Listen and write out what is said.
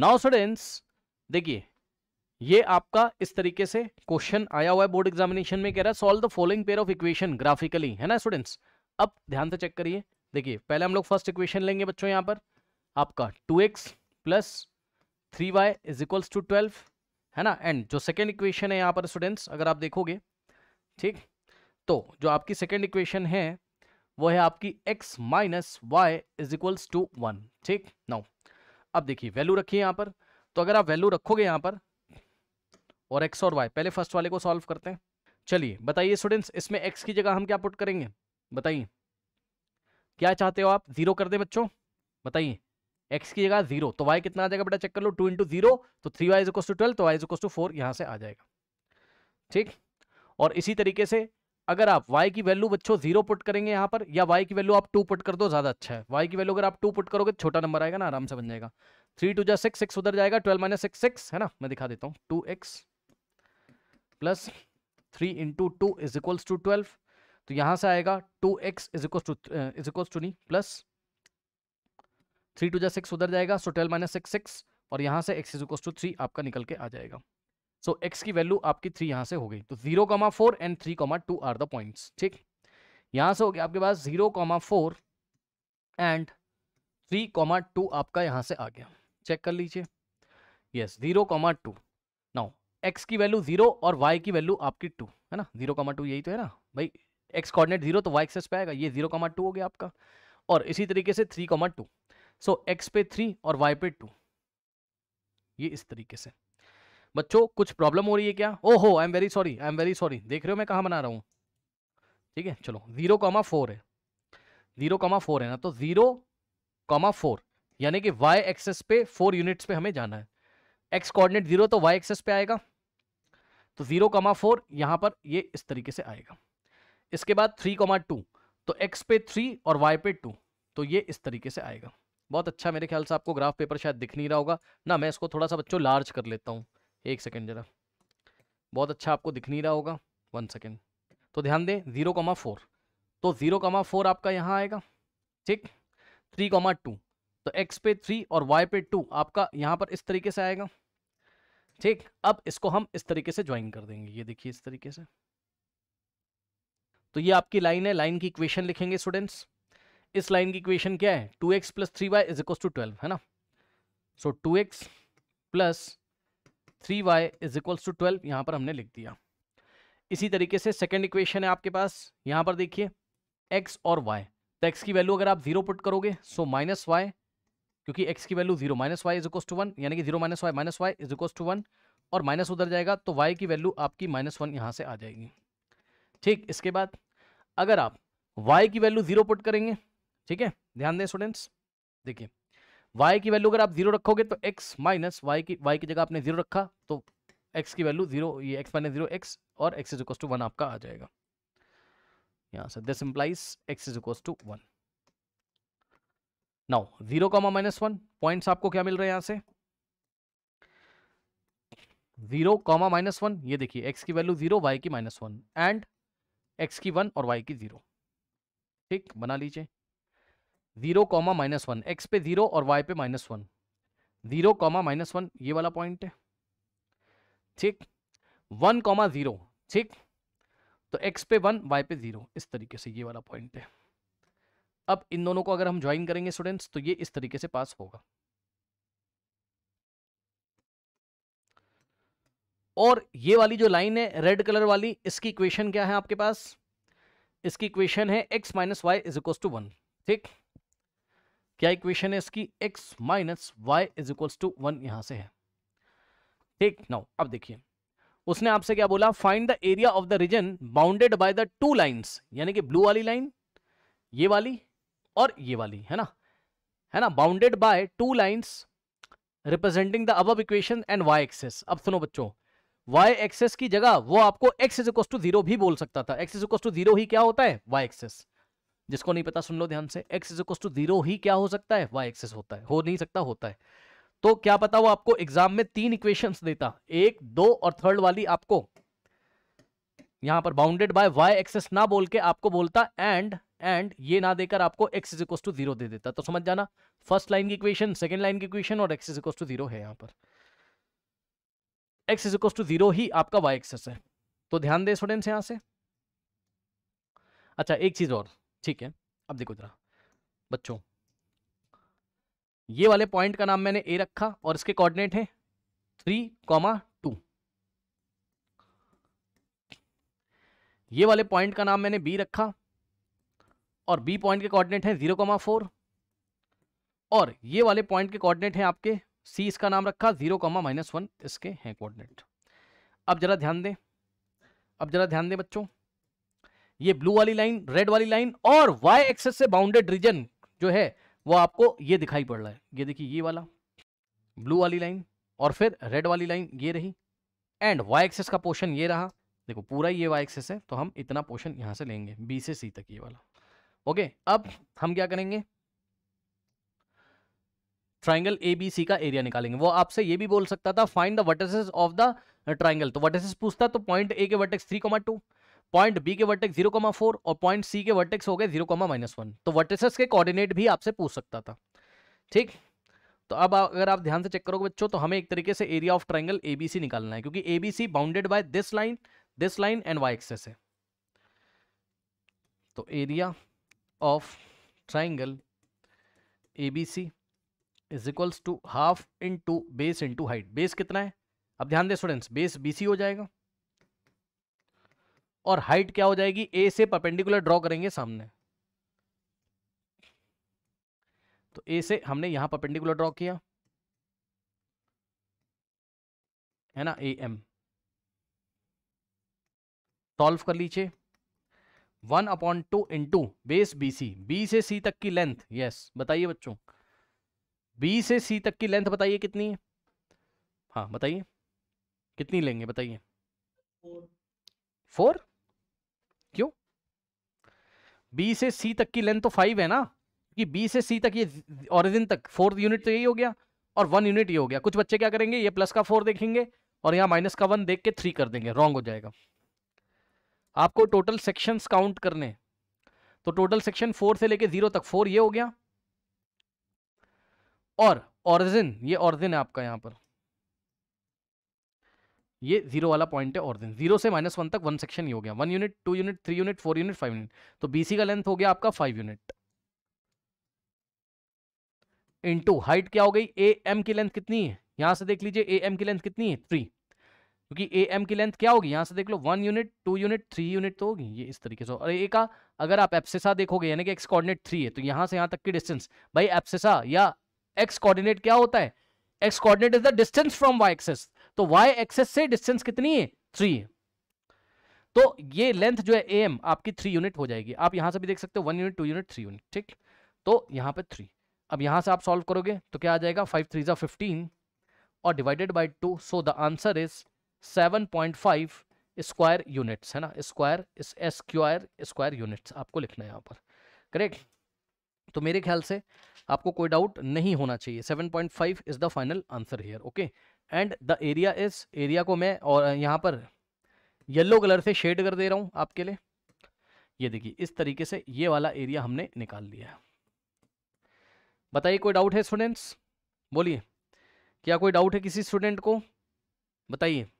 now students देखिए ये आपका इस तरीके से क्वेश्चन आया हुआ है बोर्ड एग्जामिनेशन में कह रहा है solve the following pair of equation graphically है ना स्टूडेंट्स अब ध्यान से चेक करिए देखिए पहले हम लोग फर्स्ट इक्वेशन लेंगे बच्चों यहाँ पर आपका two x plus three y is equals to twelve है ना एंड जो सेकेंड इक्वेशन है यहाँ पर स्टूडेंट्स अगर आप देखोगे ठीक तो जो आपकी सेकेंड इक्वेशन है वो है आपकी x minus y is equals to one ठीक नाउ अब देखिए वैल्यू रखिए यहाँ पर तो अगर आप वैल्यू रखोगे यहाँ पर और एक्स और वाई पहले फर्स्ट वाले को सॉल्व करते हैं चलिए बताइए स्टूडेंट्स इसमें एक्स की जगह हम क्या पुट करेंगे बताइए क्या चाहते हो आप जीरो कर दे बच्चों बताइए एक्स की जगह जीरो तो वाई कितना आ जाएगा बेटा चेक कर लो टू इंटू जीरो तो थ्री वाई इज इजकोस टू ट्वेल्व तो वाई इज इजकोस टू फोर यहाँ से आ जाएगा ठीक और इसी तरीके से अगर आप y की वैल्यू बच्चों जीरो पुट करेंगे यहाँ पर या y की वैल्यू आप टू पुट कर दो ज़्यादा अच्छा है y की वैल्यू अगर आप टू पुट करोगे छोटा नंबर आएगा ना आराम से बन जाएगा थ्री टू जा सिक्स सिक्स उधर जाएगा ट्वेल्व माइनस सिक्स सिक्स है ना मैं दिखा देता हूँ two x plus three into two is equals to twelve तो यहाँ से आएगा two x is equals to is equals to नहीं प्लस थ्री टू जा सिक्स उधर जाएगा so twelve minus six six और यहाँ से x is equals to three आपका निकल के आ जाएगा सो so, x की वैल्यू आपकी थ्री यहाँ से हो गई तो zero comma four and three comma to are the points ठीक यहाँ से हो गया आपके पास zero comma four and three comma two आपका यहाँ से आ गया चेक कर लीजिए yes zero comma two now x की वैल्यू जीरो और वाई की वैल्यू आपकी टू है ना जीरो कॉमा टू यही तो है ना भाई एक्स कॉर्डिनेट जीरो तो वाई एक्सेस पे आएगा ये जीरो कॉमा टू हो गया आपका और इसी तरीके से three comma two so x पे थ्री और वाई पे टू ये इस तरीके से बच्चों कुछ प्रॉब्लम हो रही है क्या ओहो I am very sorry I am very sorry देख रहे हो मैं कहाँ बना रहा हूँ ठीक है चलो जीरो कॉमा फोर है जीरो कॉमा फोर है ना तो जीरो कॉमा फोर यानी कि वाई एक्सेस पे फोर यूनिट्स पे हमें जाना है एक्स कोऑर्डिनेट जीरो तो वाई एक्सेस पे आएगा तो जीरो कॉमा फोर यहाँ पर ये इस तरीके से आएगा इसके बाद थ्री कॉमा टू तो एक्स पे थ्री और वाई पे टू तो ये इस तरीके से आएगा बहुत अच्छा मेरे ख्याल से आपको ग्राफ पेपर शायद दिख नहीं रहा होगा ना मैं इसको थोड़ा सा बच्चों लार्ज कर लेता हूँ एक सेकेंड ज़रा बहुत अच्छा आपको दिख नहीं रहा होगा वन सेकेंड तो ध्यान दें ज़ीरो कॉमा फोर तो ज़ीरो कॉमा फोर आपका यहाँ आएगा ठीक थ्री कॉमा टू तो एक्स पे थ्री और वाई पे टू आपका यहाँ पर इस तरीके से आएगा ठीक अब इसको हम इस तरीके से ज्वाइन कर देंगे ये देखिए इस तरीके से तो ये आपकी लाइन है लाइन की इक्वेशन लिखेंगे स्टूडेंट्स इस लाइन की इक्वेशन क्या है two x plus three y is equal to twelve है ना so two x plus three y is equals to twelve यहाँ पर हमने लिख दिया इसी तरीके से सेकेंड इक्वेशन है आपके पास यहाँ पर देखिए एक्स और वाई तो एक्स की वैल्यू अगर आप जीरो पुट करोगे सो माइनस वाई क्योंकि एक्स की value zero minus y is equals to one यानी कि zero minus y minus y is equals to one और माइनस उधर जाएगा तो वाई की वैल्यू आपकी माइनस वन यहाँ से आ जाएगी ठीक इसके बाद अगर आप वाई की वैल्यू जीरो पुट करेंगे ठीक है ध्यान दें स्टूडेंट्स देखिए y की वैल्यू अगर आप जीरो रखोगे तो x माइनस वाई की वाई की जगह आपने जीरो रखा तो x की वैल्यू जीरो ये x माइनस जीरो एक्स और x is equals to one आपका आ जाएगा यहाँ से this implies x is equals to one now zero comma minus one points आपको क्या मिल रहे हैं यहाँ से जीरो कॉमा माइनस वन ये देखिए x की वैल्यू जीरो y की माइनस वन एंड x की वन और y की जीरो ठीक बना लीजिए zero comma minus one x पे जीरो और वाई पे minus one zero comma minus one ये वाला पॉइंट है ठीक वन कॉमा जीरो ठीक तो एक्स पे वन वाई पे जीरो इस तरीके से ये वाला पॉइंट है अब इन दोनों को अगर हम ज्वाइन करेंगे स्टूडेंट्स तो ये इस तरीके से पास होगा और ये वाली जो लाइन है रेड कलर वाली इसकी इक्वेशन क्या है आपके पास इसकी इक्वेशन है x minus y is equal to one ठीक क्या इक्वेशन है इसकी x minus y is equals to one यहां से है ठीक नाउ अब देखिए उसने आपसे क्या बोला find the area of the region bounded by the two lines यानी कि ब्लू वाली लाइन ये वाली और ये वाली है ना है ना bounded by two lines representing the अब इक्वेशन एंड वाई एक्सेस अब सुनो बच्चों वाई एक्सेस की जगह वो आपको x is equal to zero भी बोल सकता था x is equal to zero ही क्या होता है वाई एक्सेस जिसको नहीं पता सुन लो ध्यान से x is equal to zero ही क्या हो सकता है वाई एक्सेस होता है हो नहीं सकता होता है तो क्या पता वो आपको एग्जाम में तीन इक्वेशंस देता एक दो और थर्ड वाली आपको यहां पर बाउंडेड बाय वाई एक्सेस ना बोल के आपको बोलता एंड एंड ये ना देकर आपको x is equal to zero दे देता तो समझ जाना फर्स्ट लाइन की इक्वेशन सेकेंड लाइन की इक्वेशन और x is equal to zero है यहां पर x is equal to zero ही आपका वाई एक्सेस है तो ध्यान दे स्टूडेंट्स यहां से अच्छा एक चीज और ठीक है अब देखो जरा बच्चों ये वाले पॉइंट का नाम मैंने ए रखा और इसके कोऑर्डिनेट है थ्री कॉमा टू ये वाले पॉइंट का नाम मैंने बी रखा और बी पॉइंट के कोऑर्डिनेट है जीरो कॉमा फोर और ये वाले पॉइंट के कोऑर्डिनेट है आपके सी इसका नाम रखा जीरो कॉमा माइनस वन इसके हैं कोऑर्डिनेट अब जरा ध्यान दें अब जरा ध्यान दें बच्चों ये ब्लू वाली लाइन रेड वाली लाइन और वाई एक्सेस से बाउंडेड रीजन जो है वो आपको ये दिखाई पड़ रहा है ये देखिए ये वाला ब्लू वाली लाइन और फिर रेड वाली लाइन ये रही एंड वाई एक्सेस का पोर्शन ये रहा देखो पूरा ये वाई एक्सेस है तो हम इतना पोर्शन यहां से लेंगे बी से सी तक ये वाला ओके अब हम क्या करेंगे ट्राइंगल ए बी सी का एरिया निकालेंगे वो आपसे ये भी बोल सकता था find the vertices of the triangle तो वर्टेसेस पूछता तो पॉइंट ए के vertex three comma two point B के वर्टेक्स जीरो कॉमा फोर और पॉइंट सी के वर्टेक्स हो गए जीरो कॉमा माइनस वन तो वर्टेक्स के कोऑर्डिनेट भी आपसे पूछ सकता था ठीक तो अब अगर आप ध्यान से चेक करोगे बच्चों तो हमें एक तरीके से एरिया ऑफ ट्राइंगल एबीसी निकालना है क्योंकि ABC bounded by this line this line and y axis है तो area of triangle ABC is equals to half in two base into height base कितना है अब ध्यान दें स्टूडेंट्स बेस सी हो जाएगा और हाइट क्या हो जाएगी ए से परपेंडिकुलर ड्रॉ करेंगे सामने तो ए से हमने यहां परपेंडिकुलर ड्रॉ किया है ना ए एम सॉल्व कर लीजिए one upon two into base B C B से सी तक की लेंथ यस बताइए बच्चों बी से सी तक की लेंथ बताइए कितनी है हाँ बताइए कितनी लेंगे बताइए फोर बी से सी तक की लेंथ तो फाइव है ना कि बी से सी तक ये ओरिजिन तक फोर्थ यूनिट तो यही हो गया और वन यूनिट ये हो गया कुछ बच्चे क्या करेंगे ये प्लस का फोर देखेंगे और यहाँ माइनस का वन देख के थ्री कर देंगे रॉन्ग हो जाएगा आपको टोटल सेक्शन काउंट करने तो टोटल सेक्शन फोर से लेके जीरो तक फोर ये हो गया और ऑरिजिन ये ऑरिजिन है आपका यहाँ पर ये जीरो वाला पॉइंट है और दिन जीरो से माइनस वन तक वन सेक्शन ही हो गया one unit two unit three unit four unit five unit तो बीसी का लेंथ हो गया आपका फाइव यूनिट इंटू हाइट क्या हो गई ए एम की लेंथ कितनी है यहां से देख लीजिए ए एम की लेंथ कितनी है थ्री क्योंकि ए एम की लेंथ क्या होगी यहां से देख लो one unit two unit three unit तो होगी ये इस तरीके से और ए का अगर आप एप्सेसा देखोगे यानी कि एक्स कॉर्डिनेट थ्री है तो यहां से यहां तक की डिस्टेंस भाई एप्सेसा या एक्स कॉर्डिनेट क्या होता है x coordinate is the distance from y axis तो y एक्सेस से डिस्टेंस कितनी है थ्री है तो ये लेंथ जो है एम आपकी थ्री यूनिट हो जाएगी आप यहां से भी देख सकते हो one unit two unit three unit ठीक तो यहां पे थ्री अब यहां से आप सॉल्व करोगे तो क्या आ जाएगा फाइव थ्री ज़ा फिफ्टीन और divided by two so the answer is seven point five square unit है ना स्क्वायर एसक्यूआर स्क्वायर यूनिट आपको लिखना है यहां पर करेक्ट तो मेरे ख्याल से आपको कोई डाउट नहीं होना चाहिए seven point five is the final answer here okay and the area इस एरिया को मैं और यहाँ पर येलो कलर से शेड कर दे रहा हूँ आपके लिए ये देखिए इस तरीके से ये वाला एरिया हमने निकाल लिया है बताइए कोई डाउट है स्टूडेंट्स बोलिए क्या कोई डाउट है किसी स्टूडेंट को बताइए